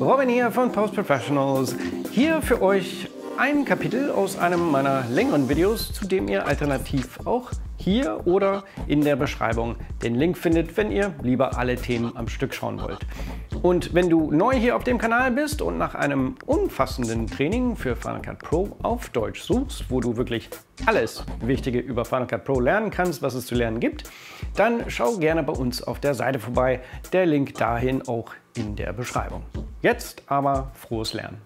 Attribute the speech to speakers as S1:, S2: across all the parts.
S1: Robin hier von Post Professionals. Hier für euch ein Kapitel aus einem meiner längeren Videos, zu dem ihr alternativ auch hier oder in der Beschreibung den Link findet, wenn ihr lieber alle Themen am Stück schauen wollt. Und wenn du neu hier auf dem Kanal bist und nach einem umfassenden Training für Final Cut Pro auf Deutsch suchst, wo du wirklich alles Wichtige über Final Cut Pro lernen kannst, was es zu lernen gibt, dann schau gerne bei uns auf der Seite vorbei. Der Link dahin auch in der Beschreibung. Jetzt aber frohes Lernen!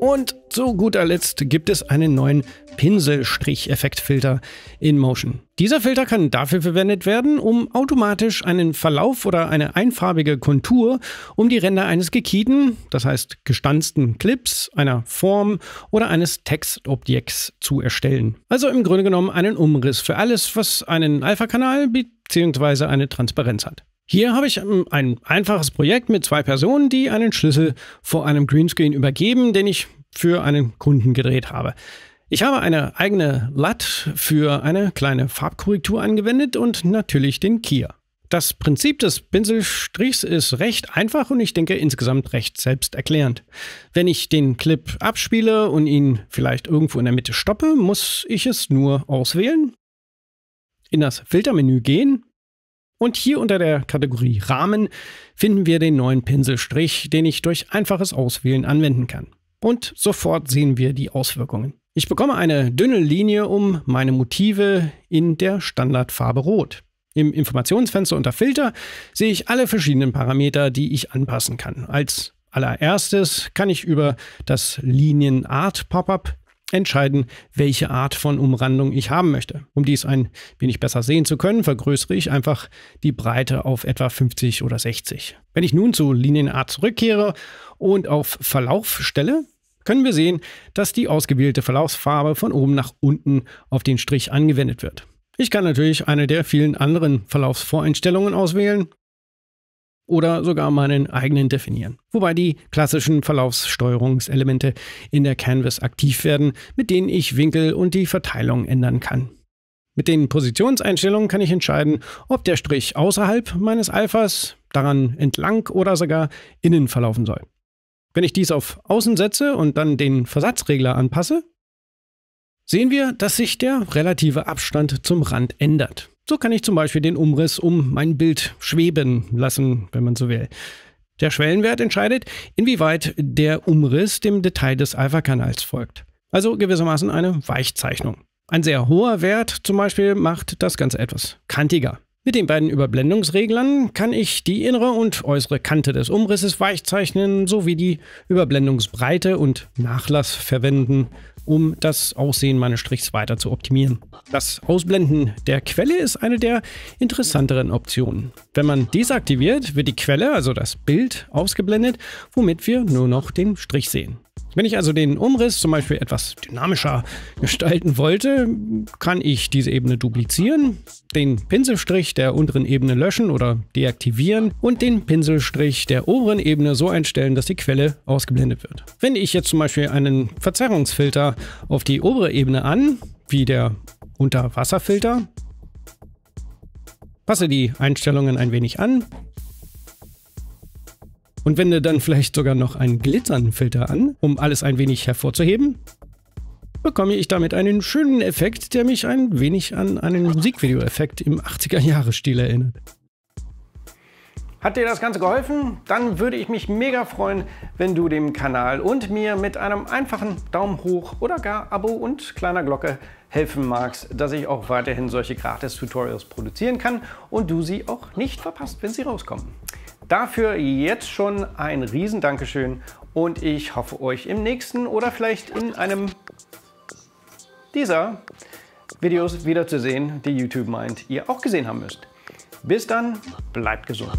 S1: Und zu guter Letzt gibt es einen neuen Pinselstrich-Effektfilter in Motion. Dieser Filter kann dafür verwendet werden, um automatisch einen Verlauf oder eine einfarbige Kontur um die Ränder eines gekieten, das heißt gestanzten Clips, einer Form oder eines Textobjekts zu erstellen. Also im Grunde genommen einen Umriss für alles, was einen Alpha-Kanal bzw. eine Transparenz hat. Hier habe ich ähm, ein einfaches Projekt mit zwei Personen, die einen Schlüssel vor einem Greenscreen übergeben, den ich für einen Kunden gedreht habe. Ich habe eine eigene LUT für eine kleine Farbkorrektur angewendet und natürlich den Kia. Das Prinzip des Pinselstrichs ist recht einfach und ich denke insgesamt recht selbsterklärend. Wenn ich den Clip abspiele und ihn vielleicht irgendwo in der Mitte stoppe, muss ich es nur auswählen, in das Filtermenü gehen und hier unter der Kategorie Rahmen finden wir den neuen Pinselstrich, den ich durch einfaches Auswählen anwenden kann. Und sofort sehen wir die Auswirkungen. Ich bekomme eine dünne Linie um meine Motive in der Standardfarbe Rot. Im Informationsfenster unter Filter sehe ich alle verschiedenen Parameter, die ich anpassen kann. Als allererstes kann ich über das linienart art pop up entscheiden, welche Art von Umrandung ich haben möchte. Um dies ein wenig besser sehen zu können, vergrößere ich einfach die Breite auf etwa 50 oder 60. Wenn ich nun zu Linienart zurückkehre und auf Verlauf stelle, können wir sehen, dass die ausgewählte Verlaufsfarbe von oben nach unten auf den Strich angewendet wird. Ich kann natürlich eine der vielen anderen Verlaufsvoreinstellungen auswählen, oder sogar meinen eigenen definieren. Wobei die klassischen Verlaufssteuerungselemente in der Canvas aktiv werden, mit denen ich Winkel und die Verteilung ändern kann. Mit den Positionseinstellungen kann ich entscheiden, ob der Strich außerhalb meines Alphas, daran entlang oder sogar innen verlaufen soll. Wenn ich dies auf Außen setze und dann den Versatzregler anpasse, sehen wir, dass sich der relative Abstand zum Rand ändert. So kann ich zum Beispiel den Umriss um mein Bild schweben lassen, wenn man so will. Der Schwellenwert entscheidet, inwieweit der Umriss dem Detail des Alpha-Kanals folgt. Also gewissermaßen eine Weichzeichnung. Ein sehr hoher Wert zum Beispiel macht das Ganze etwas kantiger. Mit den beiden Überblendungsreglern kann ich die innere und äußere Kante des Umrisses weichzeichnen sowie die Überblendungsbreite und Nachlass verwenden, um das Aussehen meines Strichs weiter zu optimieren. Das Ausblenden der Quelle ist eine der interessanteren Optionen. Wenn man desaktiviert, wird die Quelle, also das Bild, ausgeblendet, womit wir nur noch den Strich sehen. Wenn ich also den Umriss zum Beispiel etwas dynamischer gestalten wollte, kann ich diese Ebene duplizieren, den Pinselstrich der unteren Ebene löschen oder deaktivieren und den Pinselstrich der oberen Ebene so einstellen, dass die Quelle ausgeblendet wird. Wende ich jetzt zum Beispiel einen Verzerrungsfilter auf die obere Ebene an, wie der Unterwasserfilter, passe die Einstellungen ein wenig an und wende dann vielleicht sogar noch einen Glitzernfilter an, um alles ein wenig hervorzuheben, bekomme ich damit einen schönen Effekt, der mich ein wenig an einen Musikvideo-Effekt im 80er-Jahre-Stil erinnert. Hat dir das Ganze geholfen? Dann würde ich mich mega freuen, wenn du dem Kanal und mir mit einem einfachen Daumen hoch oder gar Abo und kleiner Glocke helfen magst, dass ich auch weiterhin solche Gratis-Tutorials produzieren kann und du sie auch nicht verpasst, wenn sie rauskommen. Dafür jetzt schon ein riesen Dankeschön und ich hoffe euch im nächsten oder vielleicht in einem dieser Videos wiederzusehen, die YouTube meint, ihr auch gesehen haben müsst. Bis dann, bleibt gesund.